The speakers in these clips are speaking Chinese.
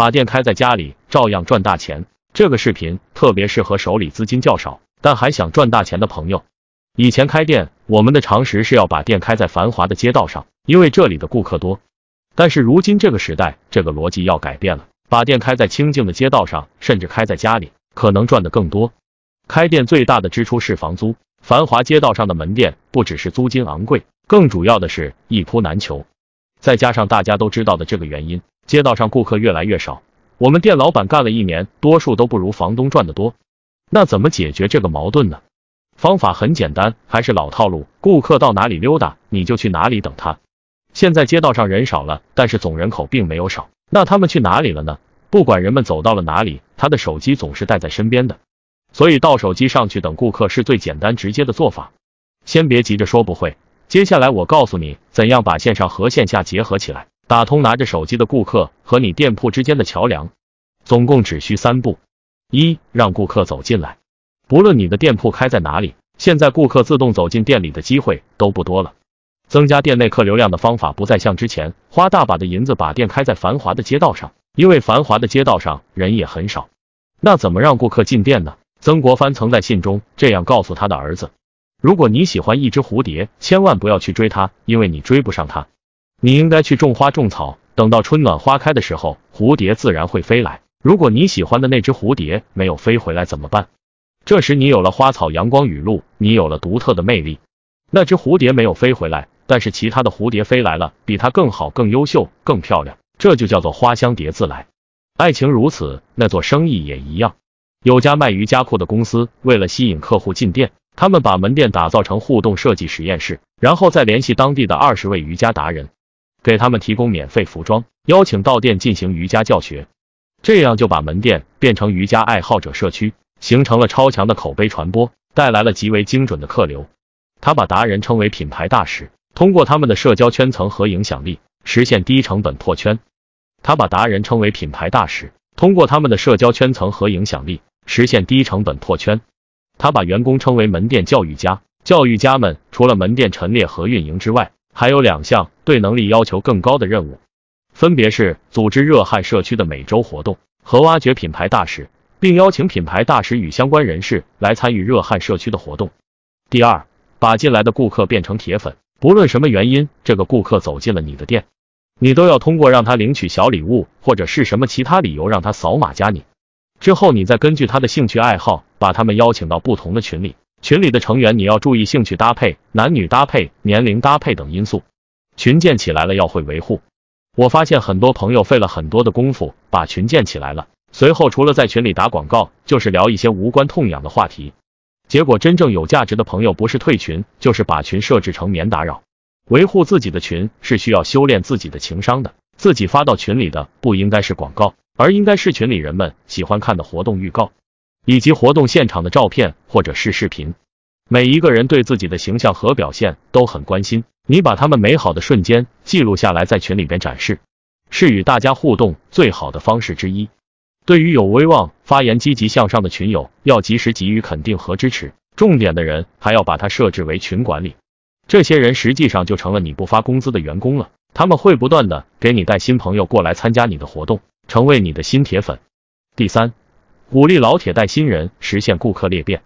把店开在家里，照样赚大钱。这个视频特别适合手里资金较少，但还想赚大钱的朋友。以前开店，我们的常识是要把店开在繁华的街道上，因为这里的顾客多。但是如今这个时代，这个逻辑要改变了。把店开在清静的街道上，甚至开在家里，可能赚的更多。开店最大的支出是房租。繁华街道上的门店，不只是租金昂贵，更主要的是易铺难求。再加上大家都知道的这个原因。街道上顾客越来越少，我们店老板干了一年，多数都不如房东赚的多。那怎么解决这个矛盾呢？方法很简单，还是老套路，顾客到哪里溜达，你就去哪里等他。现在街道上人少了，但是总人口并没有少，那他们去哪里了呢？不管人们走到了哪里，他的手机总是带在身边的，所以到手机上去等顾客是最简单直接的做法。先别急着说不会，接下来我告诉你怎样把线上和线下结合起来。打通拿着手机的顾客和你店铺之间的桥梁，总共只需三步：一让顾客走进来。不论你的店铺开在哪里，现在顾客自动走进店里的机会都不多了。增加店内客流量的方法，不再像之前花大把的银子把店开在繁华的街道上，因为繁华的街道上人也很少。那怎么让顾客进店呢？曾国藩曾在信中这样告诉他的儿子：“如果你喜欢一只蝴蝶，千万不要去追它，因为你追不上它。”你应该去种花种草，等到春暖花开的时候，蝴蝶自然会飞来。如果你喜欢的那只蝴蝶没有飞回来怎么办？这时你有了花草、阳光、雨露，你有了独特的魅力。那只蝴蝶没有飞回来，但是其他的蝴蝶飞来了，比它更好、更优秀、更漂亮。这就叫做花香蝶自来。爱情如此，那做生意也一样。有家卖瑜伽裤的公司，为了吸引客户进店，他们把门店打造成互动设计实验室，然后再联系当地的二十位瑜伽达人。给他们提供免费服装，邀请到店进行瑜伽教学，这样就把门店变成瑜伽爱好者社区，形成了超强的口碑传播，带来了极为精准的客流。他把达人称为品牌大使，通过他们的社交圈层和影响力，实现低成本破圈。他把达人称为品牌大使，通过他们的社交圈层和影响力，实现低成本破圈。他把员工称为门店教育家，教育家们除了门店陈列和运营之外。还有两项对能力要求更高的任务，分别是组织热汗社区的每周活动和挖掘品牌大使，并邀请品牌大使与相关人士来参与热汗社区的活动。第二，把进来的顾客变成铁粉。不论什么原因，这个顾客走进了你的店，你都要通过让他领取小礼物或者是什么其他理由，让他扫码加你。之后，你再根据他的兴趣爱好，把他们邀请到不同的群里。群里的成员，你要注意兴趣搭配、男女搭配、年龄搭配等因素。群建起来了，要会维护。我发现很多朋友费了很多的功夫把群建起来了，随后除了在群里打广告，就是聊一些无关痛痒的话题。结果真正有价值的朋友，不是退群，就是把群设置成免打扰。维护自己的群是需要修炼自己的情商的。自己发到群里的，不应该是广告，而应该是群里人们喜欢看的活动预告。以及活动现场的照片或者是视频，每一个人对自己的形象和表现都很关心。你把他们美好的瞬间记录下来，在群里边展示，是与大家互动最好的方式之一。对于有威望、发言积极向上的群友，要及时给予肯定和支持。重点的人还要把他设置为群管理，这些人实际上就成了你不发工资的员工了。他们会不断的给你带新朋友过来参加你的活动，成为你的新铁粉。第三。鼓励老铁带新人，实现顾客裂变。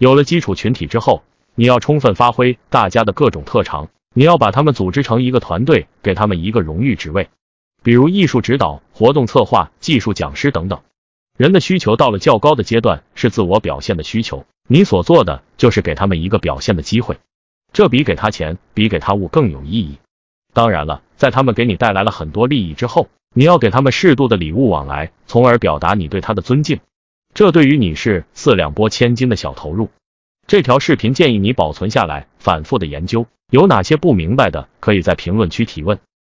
有了基础群体之后，你要充分发挥大家的各种特长，你要把他们组织成一个团队，给他们一个荣誉职位，比如艺术指导、活动策划、技术讲师等等。人的需求到了较高的阶段，是自我表现的需求，你所做的就是给他们一个表现的机会，这比给他钱、比给他物更有意义。当然了，在他们给你带来了很多利益之后，你要给他们适度的礼物往来，从而表达你对他的尊敬。这对于你是四两拨千斤的小投入，这条视频建议你保存下来，反复的研究。有哪些不明白的，可以在评论区提问。